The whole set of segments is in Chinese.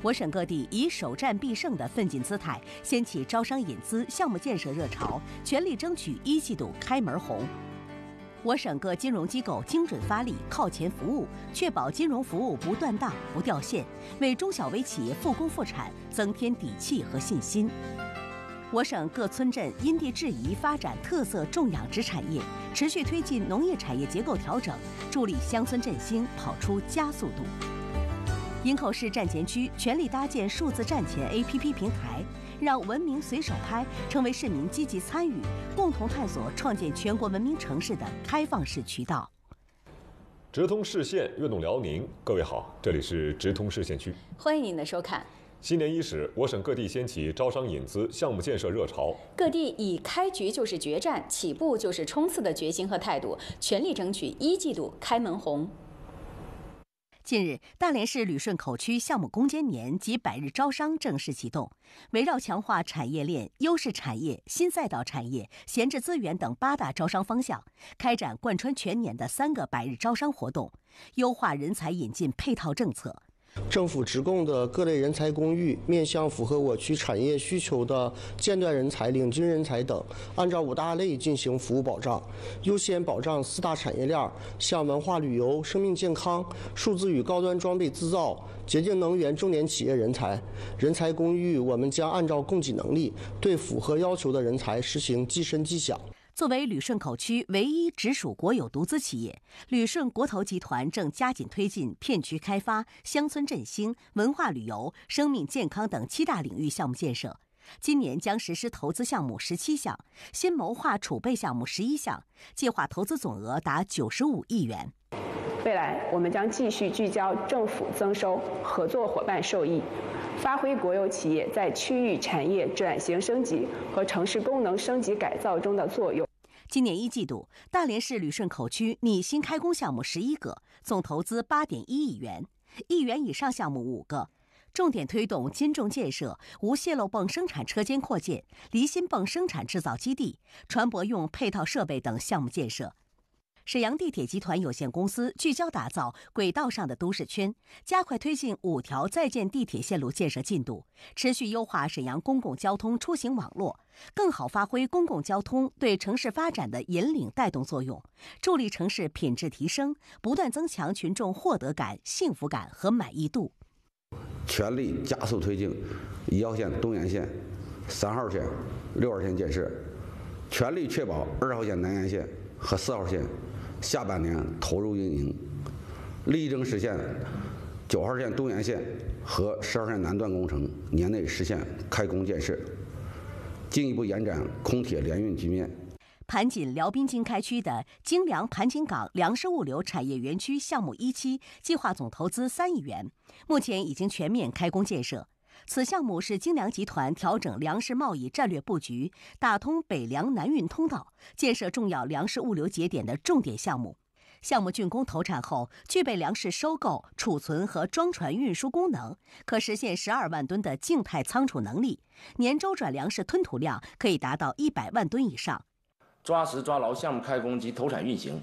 我省各地以首战必胜的奋进姿态，掀起招商引资项目建设热潮，全力争取一季度开门红。我省各金融机构精准发力、靠前服务，确保金融服务不断档、不掉线，为中小微企业复工复产增添底气和信心。我省各村镇因地制宜发展特色种养殖产业，持续推进农业产业结构调整，助力乡村振兴跑出加速度。营口市站前区全力搭建数字站前 APP 平台，让文明随手拍成为市民积极参与、共同探索创建全国文明城市的开放式渠道。直通市县，悦动辽宁，各位好，这里是直通市县区，欢迎您的收看。新年伊始，我省各地掀起招商引资、项目建设热潮，各地以开局就是决战、起步就是冲刺的决心和态度，全力争取一季度开门红。近日，大连市旅顺口区项目攻坚年及百日招商正式启动。围绕强化产业链、优势产业、新赛道产业、闲置资源等八大招商方向，开展贯穿全年的三个百日招商活动，优化人才引进配套政策。政府直供的各类人才公寓，面向符合我区产业需求的间断人才、领军人才等，按照五大类进行服务保障，优先保障四大产业链儿，像文化旅游、生命健康、数字与高端装备制造、洁净能源重点企业人才。人才公寓我们将按照供给能力，对符合要求的人才实行计身计享。作为旅顺口区唯一直属国有独资企业，旅顺国投集团正加紧推进片区开发、乡村振兴、文化旅游、生命健康等七大领域项目建设。今年将实施投资项目十七项，新谋划储备项目十一项，计划投资总额达九十五亿元。未来我们将继续聚焦政府增收、合作伙伴受益，发挥国有企业在区域产业转型升级和城市功能升级改造中的作用。今年一季度，大连市旅顺口区拟新开工项目十一个，总投资八点一亿元，亿元以上项目五个，重点推动金重建设、无泄漏泵生产车间扩建、离心泵生产制造基地、船舶用配套设备等项目建设。沈阳地铁集团有限公司聚焦打造轨道上的都市圈，加快推进五条在建地铁线路建设进度，持续优化沈阳公共交通出行网络，更好发挥公共交通对城市发展的引领带动作用，助力城市品质提升，不断增强群众获得感、幸福感和满意度。全力加速推进一号线东延线、三号线、六号线建设，全力确保二号线南延线和四号线。下半年投入运营，力争实现九号线东延线和十二线南段工程年内实现开工建设，进一步延展空铁联运局面。盘锦辽滨经开区的京粮盘锦港粮食物流产业园区项目一期计划总投资三亿元，目前已经全面开工建设。此项目是精粮集团调整粮食贸易战略布局、打通北粮南运通道、建设重要粮食物流节点的重点项目。项目竣工投产后，具备粮食收购、储存和装船运输功能，可实现十二万吨的静态仓储能力，年周转粮食吞吐量可以达到一百万吨以上。抓实抓牢项目开工及投产运行，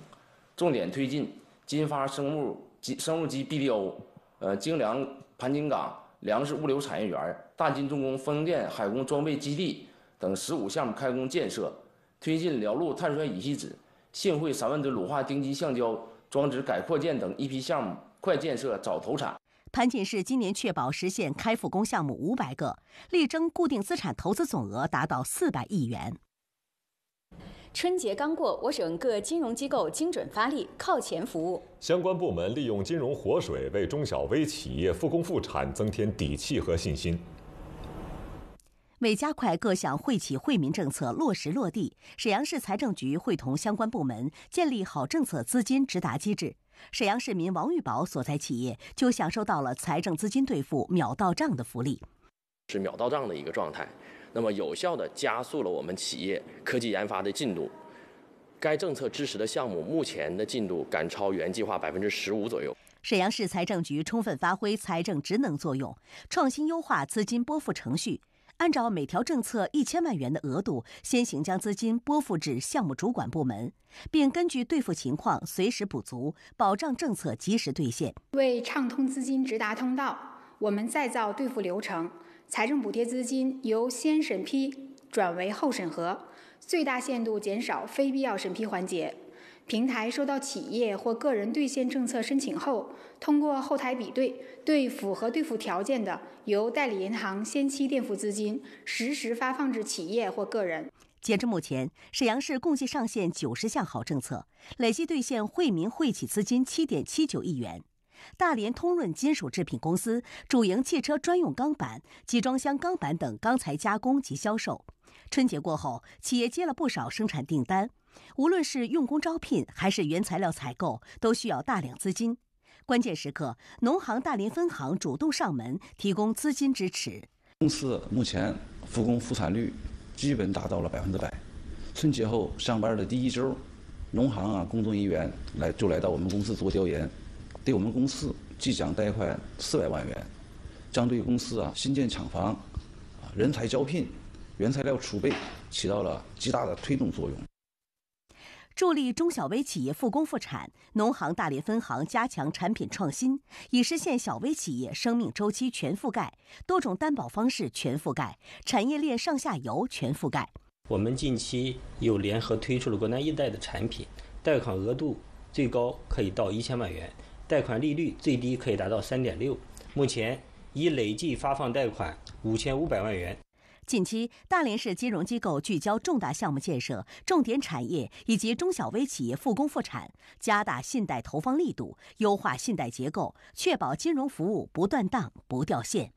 重点推进金发生物及生物基 BDO，呃，精粮盘锦港。粮食物流产业园、大金重工风电海工装备基地等十五项目开工建设，推进辽路碳酸乙烯酯、信汇三万吨乳化丁基橡胶装置改扩建等一批项目快建设早投产。盘锦市今年确保实现开复工项目五百个，力争固定资产投资总额达到四百亿元。春节刚过，我省各金融机构精准发力，靠前服务。相关部门利用金融活水，为中小微企业复工复产增添底气和信心。为加快各项惠企惠民政策落实落地，沈阳市财政局会同相关部门建立好政策资金直达机制。沈阳市民王玉宝所在企业就享受到了财政资金兑付秒到账的福利，是秒到账的一个状态。那么有效地加速了我们企业科技研发的进度。该政策支持的项目目前的进度赶超原计划百分之十五左右。沈阳市财政局充分发挥财政职能作用，创新优化资金拨付程序，按照每条政策一千万元的额度，先行将资金拨付至项目主管部门，并根据兑付情况随时补足，保障政策及时兑现。为畅通资金直达通道，我们再造兑付流程。财政补贴资金由先审批转为后审核，最大限度减少非必要审批环节。平台收到企业或个人兑现政策申请后，通过后台比对，对符合兑付条件的，由代理银行先期垫付资金，实时发放至企业或个人。截至目前，沈阳市共计上线九十项好政策，累计兑现惠民惠企资金七点七九亿元。大连通润金属制品公司主营汽车专用钢板、集装箱钢板等钢材加工及销售。春节过后，企业接了不少生产订单，无论是用工招聘还是原材料采购，都需要大量资金。关键时刻，农行大连分行主动上门提供资金支持。公司目前复工复产率基本达到了百分之百。春节后上班的第一周，农行啊工作人员来就来到我们公司做调研。对我们公司即将贷款四百万元，将对公司啊新建厂房、啊人才招聘、原材料储备起到了极大的推动作用，助力中小微企业复工复产。农行大连分行加强产品创新，以实现小微企业生命周期全覆盖、多种担保方式全覆盖、产业链上下游全覆盖。我们近期又联合推出了“国难易贷”的产品，贷款额度最高可以到一千万元。贷款利率最低可以达到三点六，目前已累计发放贷款五千五百万元。近期，大连市金融机构聚焦重大项目建设、重点产业以及中小微企业复工复产，加大信贷投放力度，优化信贷结构，确保金融服务不断档不掉线。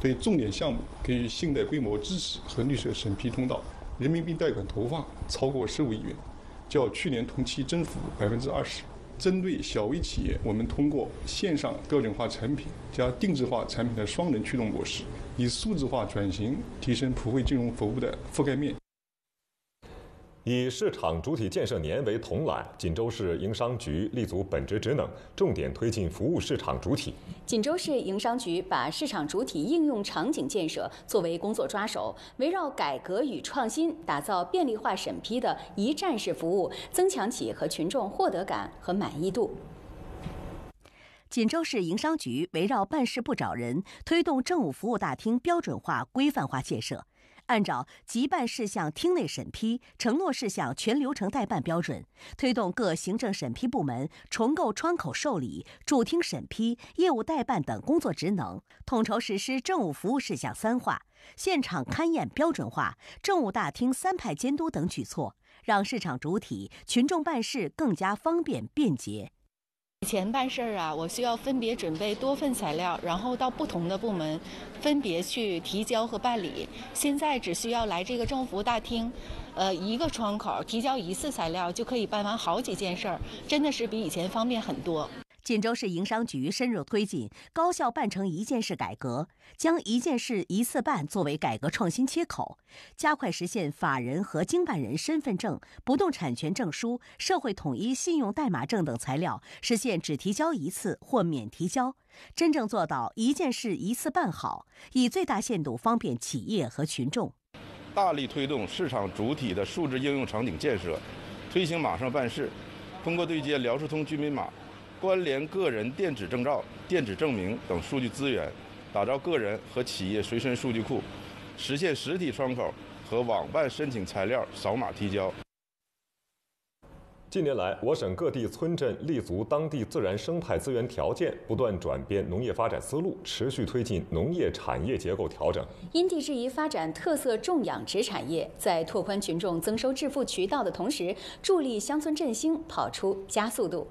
对重点项目给予信贷规模支持和绿色审批通道，人民币贷款投放超过十五亿元，较去年同期增幅百分之二十。针对小微企业，我们通过线上标准化产品加定制化产品的双轮驱动模式，以数字化转型提升普惠金融服务的覆盖面。以市场主体建设年为统揽，锦州市营商局立足本职职能，重点推进服务市场主体。锦州市营商局把市场主体应用场景建设作为工作抓手，围绕改革与创新，打造便利化审批的一站式服务，增强企业和群众获得感和满意度。锦州市营商局围绕办事不找人，推动政务服务大厅标准化、规范化建设。按照急办事项厅内审批、承诺事项全流程代办标准，推动各行政审批部门重构窗口受理、主厅审批、业务代办等工作职能，统筹实施政务服务事项三化、现场勘验标准化、政务大厅三派监督等举措，让市场主体、群众办事更加方便便捷。以前办事儿啊，我需要分别准备多份材料，然后到不同的部门分别去提交和办理。现在只需要来这个政府大厅，呃，一个窗口提交一次材料就可以办完好几件事儿，真的是比以前方便很多。锦州市营商局深入推进高校办成一件事改革，将一件事一次办作为改革创新切口，加快实现法人和经办人身份证、不动产权证书、社会统一信用代码证等材料实现只提交一次或免提交，真正做到一件事一次办好，以最大限度方便企业和群众。大力推动市场主体的数字应用场景建设，推行马上办事，通过对接辽市通居民码。关联个人电子证照、电子证明等数据资源，打造个人和企业随身数据库，实现实体窗口和网办申请材料扫码提交。近年来，我省各地村镇立足当地自然生态资源条件，不断转变农业发展思路，持续推进农业产业结构调整，因地制宜发展特色种养殖产业，在拓宽群众增收致富渠道的同时，助力乡村振兴跑出加速度。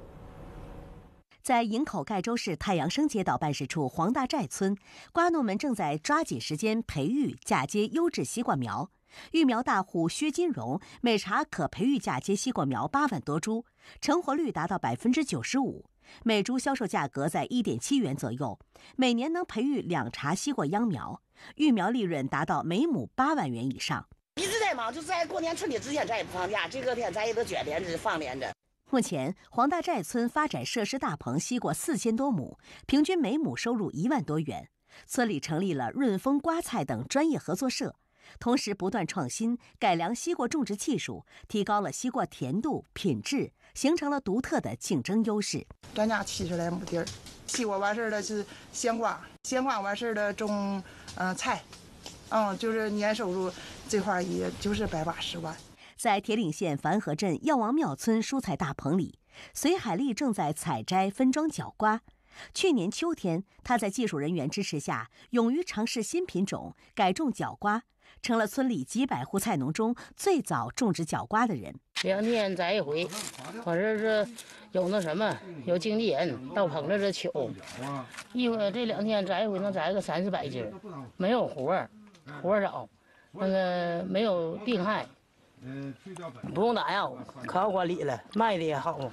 在营口盖州市太阳升街道办事处黄大寨村，瓜农们正在抓紧时间培育嫁接优质西瓜苗。育苗大户薛金荣每茬可培育嫁接西瓜苗八万多株，成活率达到百分之九十五，每株销售价格在一点七元左右，每年能培育两茬西瓜秧苗，育苗利润达到每亩八万元以上。一直在忙，就在过年春节之前咱也不放假，这个天咱也得卷帘子放帘子。目前，黄大寨村发展设施大棚西瓜四千多亩，平均每亩收入一万多元。村里成立了润丰瓜菜等专业合作社，同时不断创新改良西瓜种植技术，提高了西瓜甜度品质，形成了独特的竞争优势。咱家七十来亩地儿，西瓜完事儿了是鲜瓜，鲜瓜完事儿了种嗯菜，嗯就是年收入这块儿也就是百八十万。在铁岭县凡河镇药王庙村蔬菜大棚里，隋海丽正在采摘分装角瓜。去年秋天，她在技术人员支持下，勇于尝试新品种，改种角瓜，成了村里几百户菜农中最早种植角瓜的人。两天摘一回，反正是有那什么，有经纪人到棚子这取。一会这两天摘一回，能摘个三四百斤。没有活儿，活儿少，那个没有病害。嗯，不用打药，可好管理了，卖的也好，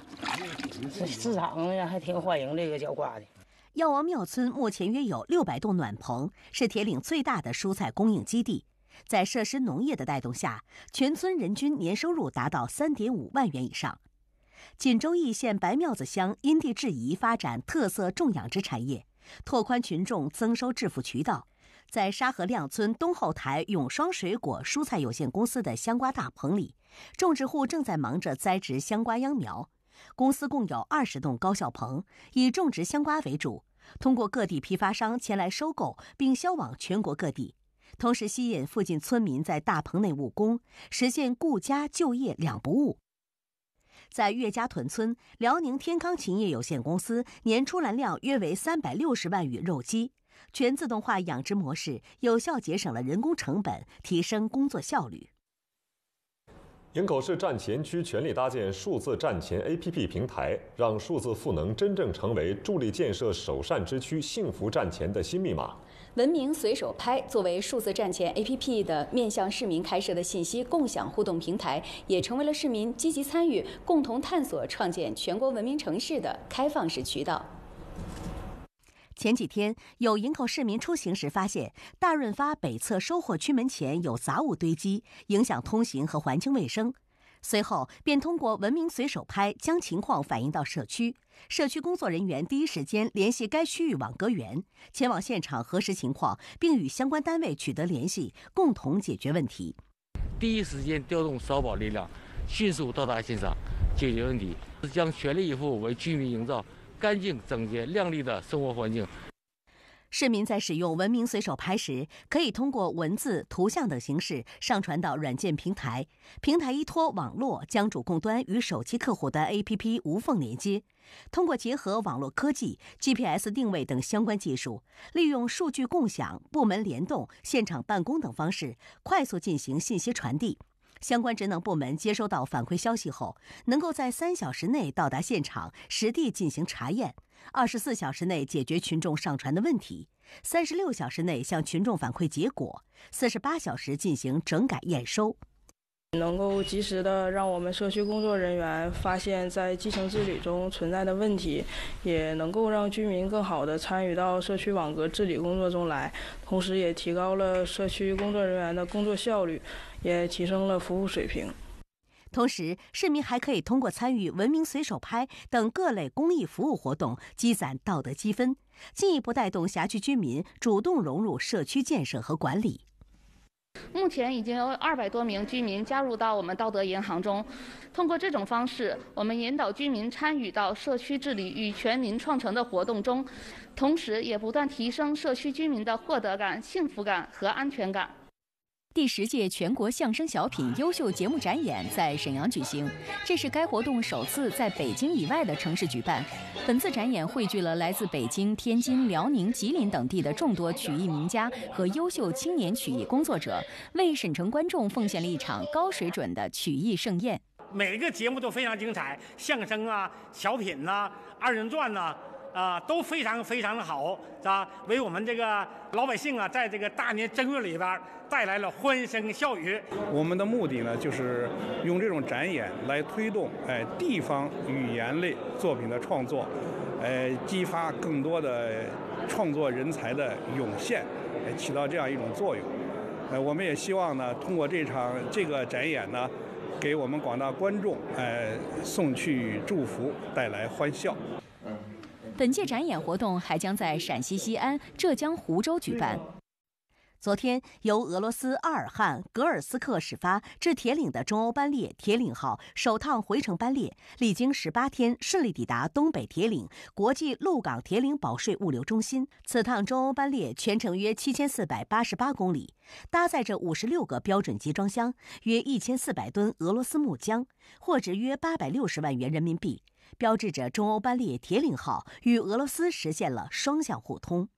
市市场还挺欢迎这个脚瓜的。药王庙村目前约有六百栋暖棚，是铁岭最大的蔬菜供应基地。在设施农业的带动下，全村人均年收入达到三点五万元以上。锦州义县白庙子乡因地制宜发展特色种养殖产业，拓宽群众增收致富渠道。在沙河亮村东后台永双水果蔬菜有限公司的香瓜大棚里，种植户正在忙着栽植香瓜秧苗。公司共有二十栋高效棚，以种植香瓜为主，通过各地批发商前来收购，并销往全国各地。同时，吸引附近村民在大棚内务工，实现顾家就业两不误。在岳家屯村，辽宁天康禽业有限公司年出栏量约为三百六十万羽肉鸡。全自动化养殖模式有效节省了人工成本，提升工作效率。营口市站前区全力搭建数字站前 APP 平台，让数字赋能真正成为助力建设首善之区、幸福站前的新密码。文明随手拍作为数字站前 APP 的面向市民开设的信息共享互动平台，也成为了市民积极参与、共同探索创建全国文明城市的开放式渠道。前几天，有营口市民出行时发现大润发北侧收货区门前有杂物堆积，影响通行和环境卫生，随后便通过文明随手拍将情况反映到社区。社区工作人员第一时间联系该区域网格员，前往现场核实情况，并与相关单位取得联系，共同解决问题。第一时间调动扫保力量，迅速到达现场，解决问题，将全力以赴为居民营造。干净、整洁、亮丽的生活环境。市民在使用文明随手拍时，可以通过文字、图像等形式上传到软件平台。平台依托网络，将主控端与手机客户端 APP 无缝连接。通过结合网络科技、GPS 定位等相关技术，利用数据共享、部门联动、现场办公等方式，快速进行信息传递。相关职能部门接收到反馈消息后，能够在三小时内到达现场实地进行查验，二十四小时内解决群众上传的问题，三十六小时内向群众反馈结果，四十八小时进行整改验收。能够及时的让我们社区工作人员发现，在基层治理中存在的问题，也能够让居民更好的参与到社区网格治理工作中来，同时也提高了社区工作人员的工作效率，也提升了服务水平。同时，市民还可以通过参与文明随手拍等各类公益服务活动，积攒道德积分，进一步带动辖区居民主动融入社区建设和管理。目前已经有二百多名居民加入到我们道德银行中。通过这种方式，我们引导居民参与到社区治理与全民创城的活动中，同时也不断提升社区居民的获得感、幸福感和安全感。第十届全国相声小品优秀节目展演在沈阳举行，这是该活动首次在北京以外的城市举办。本次展演汇聚了来自北京、天津、辽宁、吉林等地的众多曲艺名家和优秀青年曲艺工作者，为沈城观众奉献了一场高水准的曲艺盛宴。每个节目都非常精彩，相声啊、小品呐、二人转呐。啊，都非常非常的好，是吧？为我们这个老百姓啊，在这个大年正月里边带来了欢声笑语。我们的目的呢，就是用这种展演来推动，哎，地方语言类作品的创作，哎，激发更多的创作人才的涌现，哎，起到这样一种作用。哎，我们也希望呢，通过这场这个展演呢，给我们广大观众哎送去祝福，带来欢笑。本届展演活动还将在陕西西安、浙江湖州举办。昨天，由俄罗斯阿尔汉格尔斯克始发至铁岭的中欧班列“铁岭号”首趟回程班列，历经十八天，顺利抵达东北铁岭国际陆港铁岭保税物流中心。此趟中欧班列全程约七千四百八十八公里，搭载着五十六个标准集装箱，约一千四百吨俄罗斯木浆，货值约八百六十万元人民币。标志着中欧班列铁岭号与俄罗斯实现了双向互通。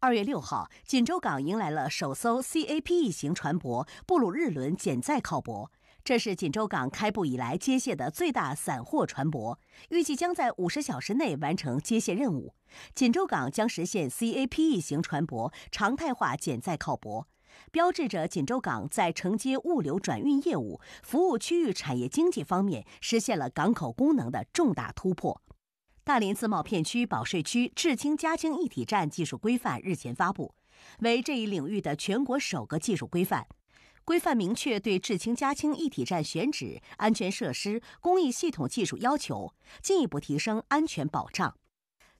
二月六号，锦州港迎来了首艘 C A P E 型船舶“布鲁日轮”减载靠泊，这是锦州港开埠以来接卸的最大散货船舶，预计将在五十小时内完成接卸任务。锦州港将实现 C A P E 型船舶常态化减载靠泊。标志着锦州港在承接物流转运业务、服务区域产业经济方面实现了港口功能的重大突破。大连自贸片区保税区至清加清一体站技术规范日前发布，为这一领域的全国首个技术规范。规范明确对至清加清一体站选址、安全设施、工艺系统技术要求，进一步提升安全保障。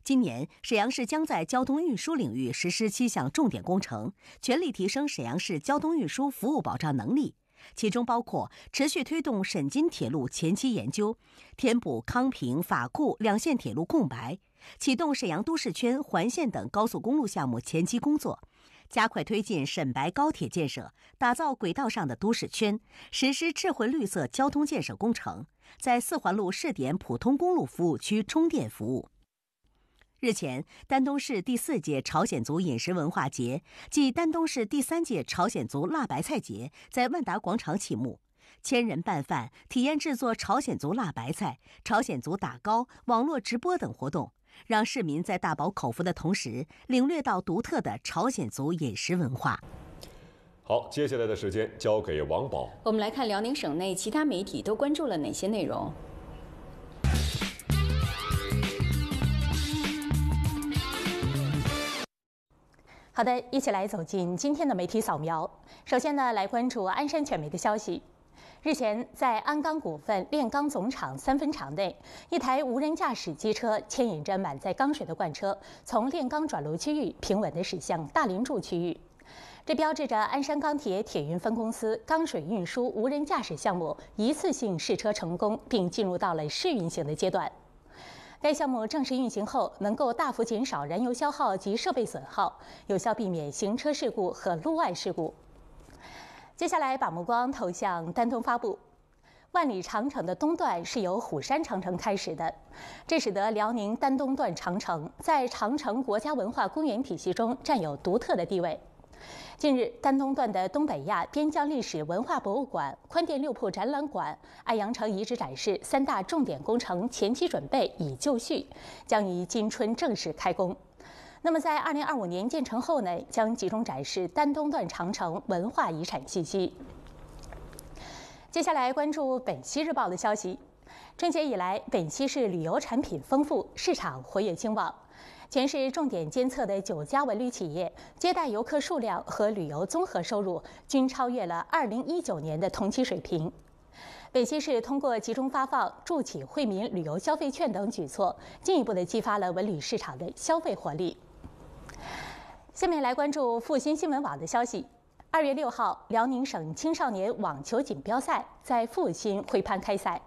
今年，沈阳市将在交通运输领域实施七项重点工程，全力提升沈阳市交通运输服务保障能力。其中包括持续推动沈津铁路前期研究，填补康平、法库两线铁路空白；启动沈阳都市圈环线等高速公路项目前期工作；加快推进沈白高铁建设，打造轨道上的都市圈；实施智慧绿色交通建设工程，在四环路试点普通公路服务区充电服务。日前，丹东市第四届朝鲜族饮食文化节暨丹东市第三届朝鲜族辣白菜节在万达广场启幕，千人拌饭、体验制作朝鲜族辣白菜、朝鲜族打糕、网络直播等活动，让市民在大饱口福的同时，领略到独特的朝鲜族饮食文化。好，接下来的时间交给王宝。我们来看辽宁省内其他媒体都关注了哪些内容。好的，一起来走进今天的媒体扫描。首先呢，来关注鞍山全媒的消息。日前，在鞍钢股份炼钢总厂三分厂内，一台无人驾驶机车牵引着满载钢水的罐车，从炼钢转炉区域平稳地驶向大林柱区域。这标志着鞍山钢铁铁运分公司钢水运输无人驾驶项目一次性试车成功，并进入到了试运行的阶段。该项目正式运行后，能够大幅减少燃油消耗及设备损耗，有效避免行车事故和路外事故。接下来，把目光投向丹东发布。万里长城的东段是由虎山长城开始的，这使得辽宁丹东段长城在长城国家文化公园体系中占有独特的地位。近日，丹东段的东北亚边疆历史文化博物馆、宽甸六铺展览馆、爱阳城遗址展示三大重点工程前期准备已就绪，将于今春正式开工。那么，在2025年建成后呢，将集中展示丹东段长城文化遗产信息。接下来关注本期日报的消息。春节以来，本溪市旅游产品丰富，市场活跃兴旺。全市重点监测的九家文旅企业接待游客数量和旅游综合收入均超越了2019年的同期水平。北京市通过集中发放住企惠民旅游消费券等举措，进一步的激发了文旅市场的消费活力。下面来关注阜新新闻网的消息：二月六号，辽宁省青少年网球锦标赛在阜新会盘开赛。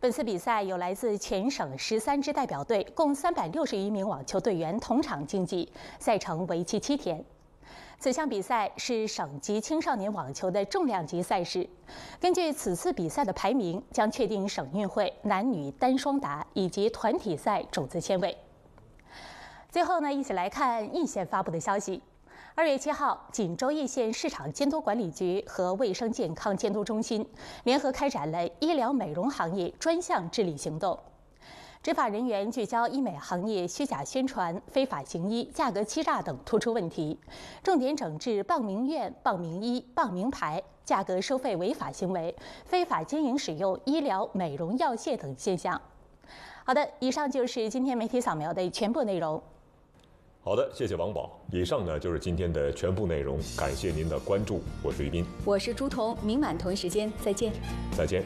本次比赛有来自全省十三支代表队，共三百六十余名网球队员同场竞技，赛程为期七天。此项比赛是省级青少年网球的重量级赛事。根据此次比赛的排名，将确定省运会男女单双打以及团体赛种子签位。最后呢，一起来看易县发布的消息。二月七号，锦州义县市场监督管理局和卫生健康监督中心联合开展了医疗美容行业专项治理行动。执法人员聚焦医美行业虚假宣传、非法行医、价格欺诈等突出问题，重点整治傍名院、傍名医、傍名牌、价格收费违法行为、非法经营使用医疗美容药械等现象。好的，以上就是今天媒体扫描的全部内容。好的，谢谢王宝。以上呢就是今天的全部内容，感谢您的关注。我是于斌，我是朱彤，明晚同一时间再见。再见。